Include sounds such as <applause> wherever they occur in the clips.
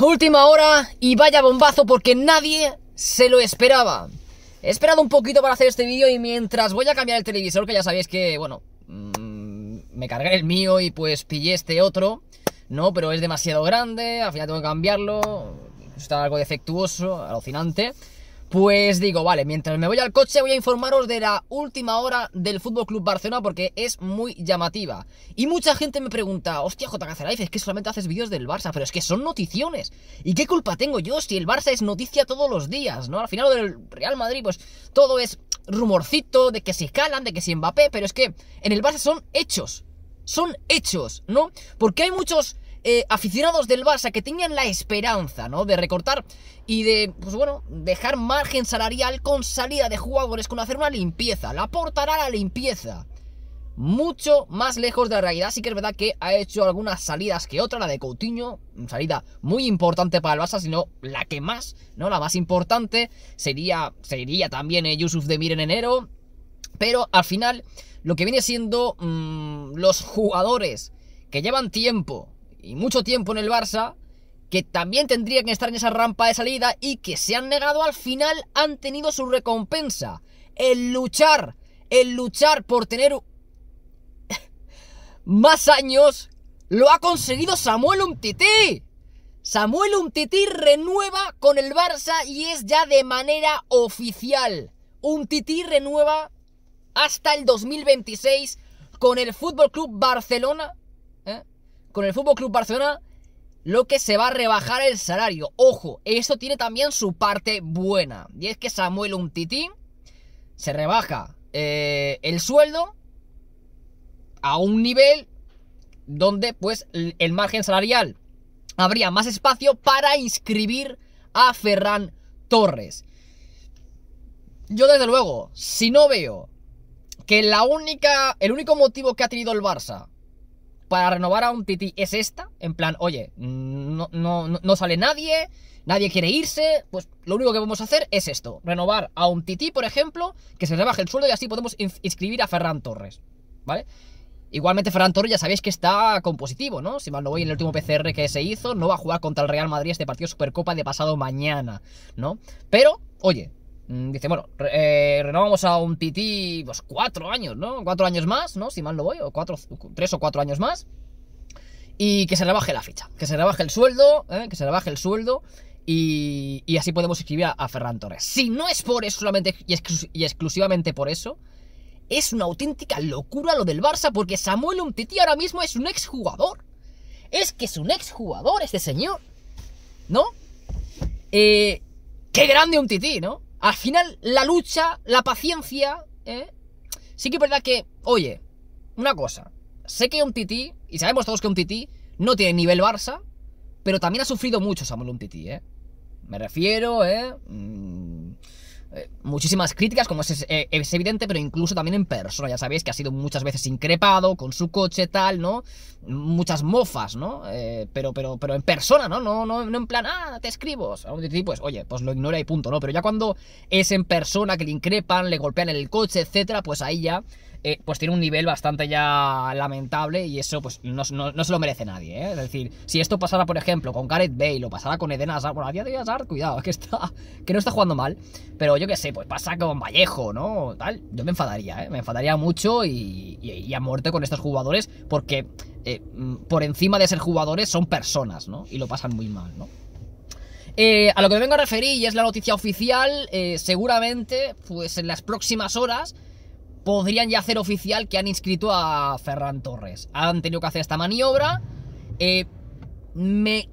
última hora y vaya bombazo porque nadie se lo esperaba. He esperado un poquito para hacer este vídeo y mientras voy a cambiar el televisor, que ya sabéis que, bueno, mm, me cargué el mío y pues pillé este otro, ¿no? Pero es demasiado grande, al final tengo que cambiarlo, está algo defectuoso, alucinante pues digo, vale, mientras me voy al coche voy a informaros de la última hora del Fútbol Club Barcelona porque es muy llamativa. Y mucha gente me pregunta, hostia, JKZ, Life, es que solamente haces vídeos del Barça, pero es que son noticiones. ¿Y qué culpa tengo yo si el Barça es noticia todos los días, no? Al final del Real Madrid, pues todo es rumorcito de que se escalan, de que se Mbappé, pero es que en el Barça son hechos. Son hechos, ¿no? Porque hay muchos eh, aficionados del Barça que tenían la esperanza, ¿no? De recortar y de, pues bueno, dejar margen salarial con salida de jugadores, con hacer una limpieza. La portará la limpieza. Mucho más lejos de la realidad. Sí que es verdad que ha hecho algunas salidas que otra. La de Coutinho, salida muy importante para el Barça, sino la que más, ¿no? La más importante sería, también eh, Yusuf Demir en enero. Pero al final, lo que viene siendo mm, los jugadores que llevan tiempo y mucho tiempo en el Barça que también tendrían que estar en esa rampa de salida y que se han negado al final han tenido su recompensa. El luchar, el luchar por tener <laughs> más años lo ha conseguido Samuel Umtiti. Samuel Umtiti renueva con el Barça y es ya de manera oficial. Umtiti renueva hasta el 2026 con el Fútbol Club Barcelona. ¿eh? con el Fútbol Club Barcelona lo que se va a rebajar el salario. Ojo, esto tiene también su parte buena. Y es que Samuel Umtiti se rebaja eh, el sueldo a un nivel donde pues el margen salarial habría más espacio para inscribir a Ferran Torres. Yo desde luego, si no veo que la única, el único motivo que ha tenido el Barça para renovar a un Titi es esta, en plan, oye, no, no, no sale nadie, nadie quiere irse, pues lo único que vamos a hacer es esto, renovar a un Titi, por ejemplo, que se rebaje el sueldo y así podemos inscribir a Ferran Torres, ¿vale? Igualmente Ferran Torres ya sabéis que está compositivo, ¿no? Si mal no voy, en el último PCR que se hizo, no va a jugar contra el Real Madrid este partido Supercopa de pasado mañana, ¿no? Pero, oye, Mm, dice, bueno, eh, renovamos a un tití, pues cuatro años, ¿no? Cuatro años más, ¿no? Si mal no voy, o cuatro, tres o cuatro años más. Y que se rebaje la ficha, que se rebaje el sueldo, ¿eh? que se rebaje el sueldo. Y, y así podemos escribir a, Ferran Torres. Si no es por eso solamente y, exclusivamente por eso, es una auténtica locura lo del Barça, porque Samuel Umtiti ahora mismo es un exjugador. Es que es un exjugador este señor, ¿no? Eh, qué grande un Umtiti, ¿no? Al final, la lucha, la paciencia, ¿eh? Sí que es verdad que, oye, una cosa. Sé que un tití, y sabemos todos que un tití, no tiene nivel Barça, pero también ha sufrido mucho Samuel un tití, ¿eh? Me refiero, ¿eh? Mm, eh, muchísimas críticas, como eh, es, evidente, pero incluso también en persona. Ya sabéis que ha sido muchas veces increpado con su coche, tal, ¿no? Muchas mofas, ¿no? Eh, pero, pero, pero en persona, ¿no? No, no, no en plan, ah, te escribo. pues, oye, pues lo ignora y punto, ¿no? Pero ya cuando es en persona que le increpan, le golpean en el coche, etcétera, pues ahí ya eh, pues tiene un nivel bastante ya lamentable y eso pues no, se lo merece nadie. ¿eh? Es decir, si esto pasara, por ejemplo, con Gareth Bale o pasara con Eden Hazard, bueno, a día de Hazard, cuidado, <laughs> que, está, que no está jugando mal, pero yo qué sé, pues pasa con Vallejo, ¿no? Tal, yo me enfadaría, ¿eh? me enfadaría mucho y, y, a muerte con estos jugadores porque eh, mm, por encima de ser jugadores son personas, ¿no? Y lo pasan muy mal, ¿no? Eh, a lo que me vengo a referir y es la noticia oficial, seguramente, pues en las próximas horas podrían ya hacer oficial que han inscrito a Ferran Torres. Han tenido que hacer esta maniobra. Eh, me,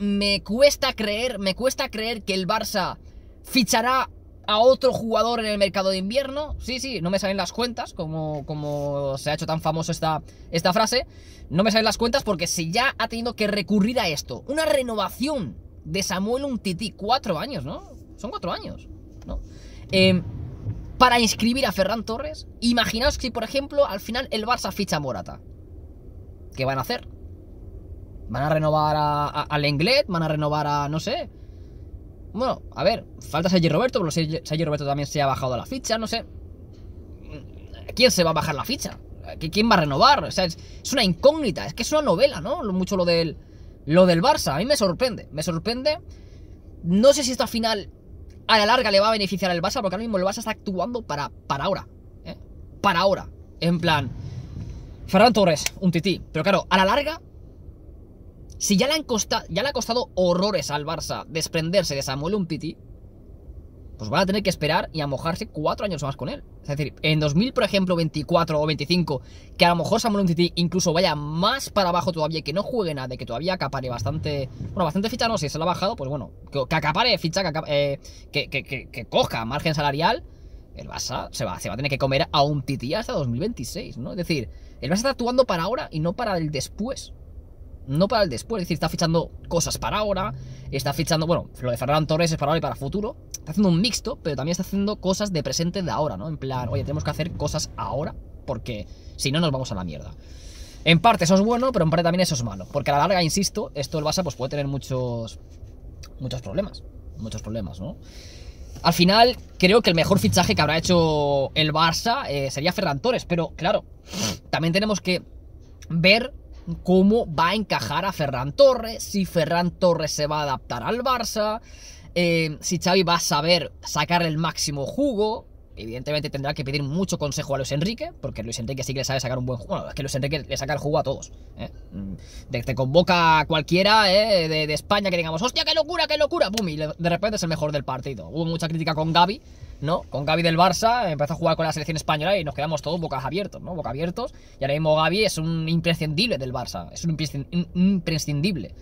cuesta creer, me cuesta creer que el Barça fichará a otro jugador en el mercado de invierno. Sí, sí, no me salen las cuentas, como, como se ha hecho tan famoso esta, esta frase. No me salen las cuentas porque si ya ha tenido que recurrir a esto, una renovación de Samuel Untiti, cuatro años, ¿no? Son cuatro años, ¿no? Eh, para inscribir a Ferran Torres. Imaginaos que, por ejemplo, al final el Barça ficha a Morata. ¿Qué van a hacer? ¿Van a renovar a, Lenglet? ¿Van a renovar a, no sé? Bueno, a ver, falta Sergi Roberto, pero Roberto también se ha bajado la ficha, no sé. ¿Quién se va a bajar la ficha? ¿Quién va a renovar? O sea, es, es una incógnita, es que es una novela, ¿no? Mucho lo del, lo del Barça, a mí me sorprende, me sorprende. No sé si esta final a la larga le va a beneficiar al Barça, porque ahora mismo el Barça está actuando para, para ahora. ¿eh? Para ahora. En plan, Ferran Torres, un tití. Pero claro, a la larga, si ya le, han ya le ha costado horrores al Barça desprenderse de Samuel Un tití pues van a tener que esperar y a mojarse cuatro años más con él. Es decir, en 2000, por ejemplo, 24 o 25, que a lo mejor Samuel City incluso vaya más para abajo todavía, que no juegue nada, que todavía acapare bastante. Bueno, bastante ficha, no, si se lo ha bajado, pues bueno, que, acapare ficha, eh, que, que, coja margen salarial. El Barça se va, se va a tener que comer a un titi hasta 2026, ¿no? Es decir, el Barça está actuando para ahora y no para el después no para el después. Es decir, está fichando cosas para ahora, está fichando, bueno, lo de Ferran Torres es para ahora y para futuro, está haciendo un mixto, pero también está haciendo cosas de presente de ahora, ¿no? En plan, oye, tenemos que hacer cosas ahora, porque si no nos vamos a la mierda. En parte eso es bueno, pero en parte también eso es malo. Porque a la larga, insisto, esto el Barça pues, puede tener muchos, muchos problemas. Muchos problemas, ¿no? Al final, creo que el mejor fichaje que habrá hecho el Barça eh, sería Ferran Torres. Pero claro, también tenemos que ver cómo va a encajar a Ferran Torres, si Ferran Torres se va a adaptar al Barça, eh, si Xavi va a saber sacar el máximo jugo. Evidentemente tendrá que pedir mucho consejo a Luis Enrique, porque Luis Enrique sí que le sabe sacar un buen juego. es que Luis Enrique le saca el jugo a todos. ¿eh? Mm, te, convoca a cualquiera ¿eh? de, España que digamos, hostia, qué locura, qué locura. ¡Pum! Y de repente es el mejor del partido. Hubo mucha crítica con Gaby, ¿no? Con Gaby del Barça, empezó a jugar con la selección española y nos quedamos todos bocas abiertos, ¿no? Boca abiertos. Y ahora mismo Gaby es un imprescindible del Barça. Es un imprescindible.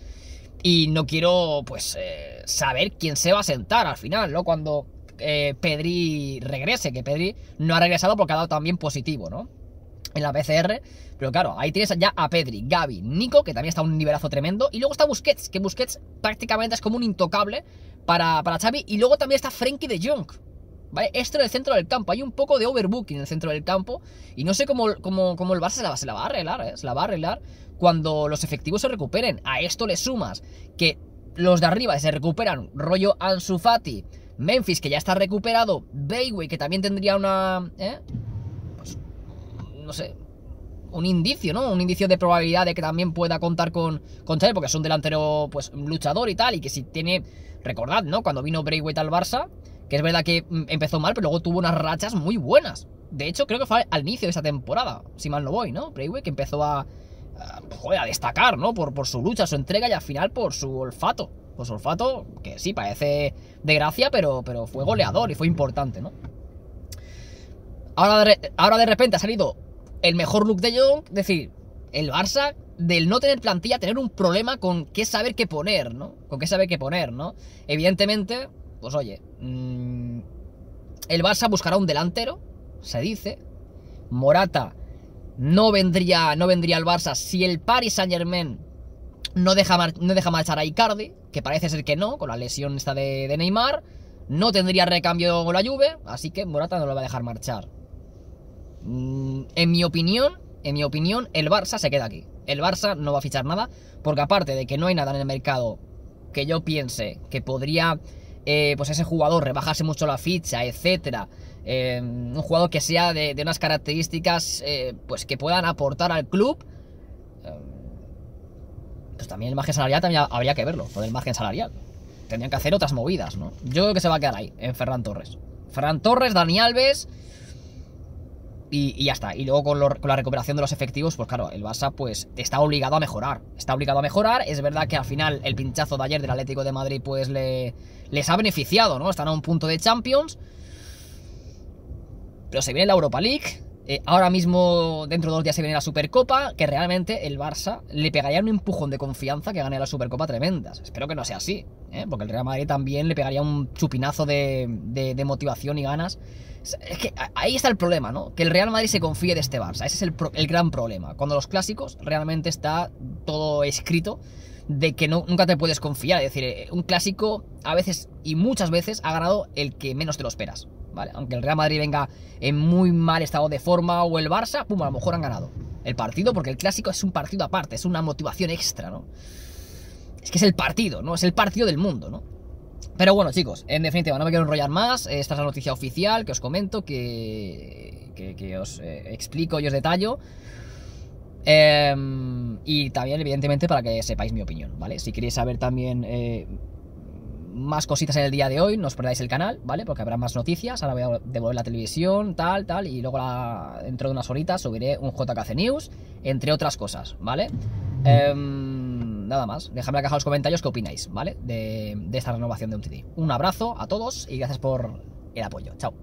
Y no quiero, pues, eh, saber quién se va a sentar al final, ¿no? Cuando eh, Pedri regrese, que Pedri no ha regresado porque ha dado también positivo, ¿no? En la PCR. Pero claro, ahí tienes ya a Pedri, Gaby, Nico, que también está un nivelazo tremendo. Y luego está Busquets, que Busquets prácticamente es como un intocable para, para Xavi. Y luego también está Frenkie de Jong esto en el centro del campo. Hay un poco de overbooking en el centro del campo. Y no sé cómo, el Barça se la, va a arreglar, la va a ¿eh? cuando los efectivos se recuperen. A esto le sumas que los de arriba se recuperan. Rollo Ansu Memphis, que ya está recuperado. Bayway, que también tendría una... ¿eh? Pues, no sé, un indicio, ¿no? Un indicio de probabilidad de que también pueda contar con, con porque es un delantero, pues, luchador y tal, y que si tiene, recordad, ¿no? Cuando vino Braithwaite al Barça, que es verdad que mm, empezó mal, pero luego tuvo unas rachas muy buenas. De hecho, creo que fue al inicio de esa temporada, si mal no voy, ¿no? preuve que empezó a, joder, a destacar, ¿no? Por, por su lucha, su entrega y al final por su olfato. Por su olfato, que sí, parece de gracia, pero, pero fue goleador y fue importante, ¿no? Ahora de, ahora de repente ha salido el mejor look de Young, es decir, el Barça del no tener plantilla, tener un problema con qué saber qué poner, ¿no? Con qué saber qué poner, ¿no? Evidentemente, pues oye, mm, el Barça buscará un delantero, se dice. Morata no vendría, no vendría al Barça si el Paris Saint Germain no deja, no deja marchar a Icardi, que parece ser que no, con la lesión esta de, Neymar. No tendría recambio con la Juve, así que Morata no lo va a dejar marchar. Mm, en mi opinión, en mi opinión, el Barça se queda aquí. El Barça no va a fichar nada, porque aparte de que no hay nada en el mercado que yo piense que podría eh, pues ese jugador, Rebajarse mucho la ficha, etcétera. Eh, un jugador que sea de, unas características eh, pues que puedan aportar al club. Pues también el margen salarial también habría que verlo, Por el margen salarial. Tendrían que hacer otras movidas, ¿no? Yo creo que se va a quedar ahí, en Ferran Torres. Ferran Torres, Dani Alves, y, ya está. Y luego con, la recuperación de los efectivos, pues claro, el Barça pues está obligado a mejorar. Está obligado a mejorar. Es verdad que al final el pinchazo de ayer del Atlético de Madrid pues le, les ha beneficiado, ¿no? Están a un punto de Champions. Pero se viene la Europa League. Eh, ahora mismo, dentro de dos días se viene la Supercopa, que realmente el Barça le pegaría un empujón de confianza que gane la Supercopa tremendas. Espero que no sea así, ¿eh? porque el Real Madrid también le pegaría un chupinazo de, motivación y ganas. Es que ahí está el problema, ¿no? Que el Real Madrid se confíe de este Barça. Ese es el, gran problema. Cuando los clásicos realmente está todo escrito de que nunca te puedes confiar. Es decir, eh, un clásico a veces y muchas veces ha ganado el que menos te lo esperas. Aunque el Real Madrid venga en muy mal estado de forma o el Barça, pum, a lo mejor han ganado el partido, porque el clásico es un partido aparte, es una motivación extra, ¿no? Es que es el partido, ¿no? Es el partido del mundo, ¿no? Pero bueno, chicos, en definitiva, no me quiero enrollar más. Eh, esta es la noticia oficial que os comento, que, que, os eh, explico y os detallo. Em, y también, evidentemente, para que sepáis mi opinión, ¿vale? Si queréis saber también eh, más cositas en el día de hoy, no os perdáis el canal, ¿vale? Porque habrá más noticias, ahora voy a devolver la televisión, tal, tal, y luego dentro de unas horitas subiré un JKC News, entre otras cosas, ¿vale? Mm. Em, nada más, dejadme en la caja los comentarios qué opináis, ¿vale? De, esta renovación de un Un abrazo a todos y gracias por el apoyo. Chao.